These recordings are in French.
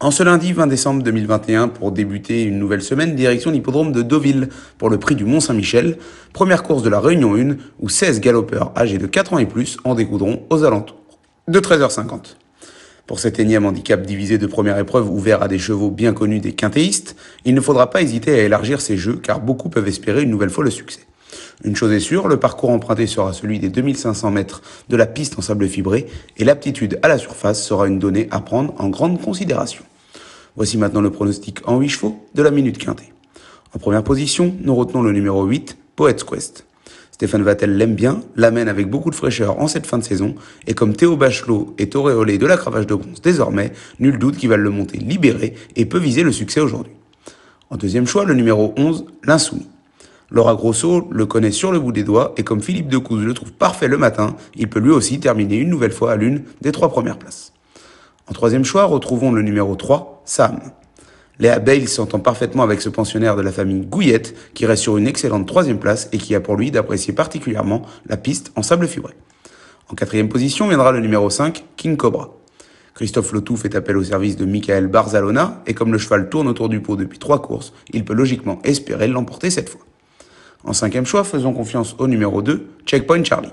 En ce lundi 20 décembre 2021, pour débuter une nouvelle semaine, direction l'hippodrome de Deauville pour le prix du Mont-Saint-Michel, première course de la Réunion 1 où 16 galopeurs âgés de 4 ans et plus en découdront aux alentours de 13h50. Pour cet énième handicap divisé de première épreuve ouvert à des chevaux bien connus des quintéistes, il ne faudra pas hésiter à élargir ses jeux car beaucoup peuvent espérer une nouvelle fois le succès. Une chose est sûre, le parcours emprunté sera celui des 2500 mètres de la piste en sable fibré et l'aptitude à la surface sera une donnée à prendre en grande considération. Voici maintenant le pronostic en 8 chevaux de la minute quintée. En première position, nous retenons le numéro 8, Poets Quest. Stéphane Vattel l'aime bien, l'amène avec beaucoup de fraîcheur en cette fin de saison, et comme Théo Bachelot est auréolé de la cravache de bronze désormais, nul doute qu'il va le monter libéré et peut viser le succès aujourd'hui. En deuxième choix, le numéro 11, l'insoumis. Laura Grosso le connaît sur le bout des doigts, et comme Philippe Decouze le trouve parfait le matin, il peut lui aussi terminer une nouvelle fois à l'une des trois premières places. En troisième choix, retrouvons le numéro 3, Sam. Les Abeilles s'entend parfaitement avec ce pensionnaire de la famille Gouillette qui reste sur une excellente troisième place et qui a pour lui d'apprécier particulièrement la piste en sable fibré. En quatrième position viendra le numéro 5, King Cobra. Christophe Lotou fait appel au service de Michael Barzalona et comme le cheval tourne autour du pot depuis trois courses, il peut logiquement espérer l'emporter cette fois. En cinquième choix, faisons confiance au numéro 2, Checkpoint Charlie.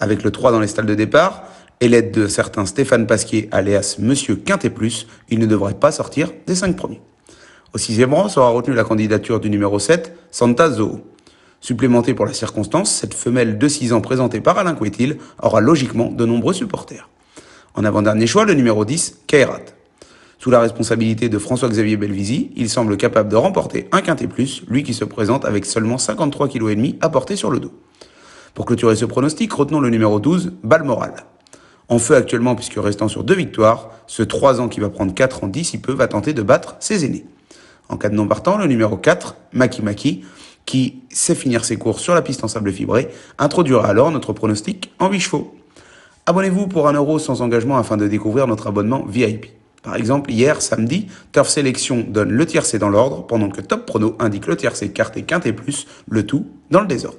Avec le 3 dans les stalles de départ, et l'aide de certains Stéphane Pasquier, alias Monsieur Quintet Plus, il ne devrait pas sortir des cinq premiers. Au sixième rang sera retenue la candidature du numéro 7, Santa Zoho. Supplémentée pour la circonstance, cette femelle de 6 ans présentée par Alain Coetil aura logiquement de nombreux supporters. En avant-dernier choix, le numéro 10, Kairat. Sous la responsabilité de François-Xavier Belvisi, il semble capable de remporter un quintet plus, lui qui se présente avec seulement 53,5 kg à porter sur le dos. Pour clôturer ce pronostic, retenons le numéro 12, Balmoral en feu actuellement, puisque restant sur deux victoires, ce 3 ans qui va prendre 4 ans il peut va tenter de battre ses aînés. En cas de non partant, le numéro 4, Maki Maki, qui sait finir ses courses sur la piste en sable fibré, introduira alors notre pronostic en 8 chevaux. Abonnez-vous pour un euro sans engagement afin de découvrir notre abonnement VIP. Par exemple, hier, samedi, Turf Sélection donne le tiercé dans l'ordre, pendant que Top Prono indique le tiercé carte et quinte plus, le tout dans le désordre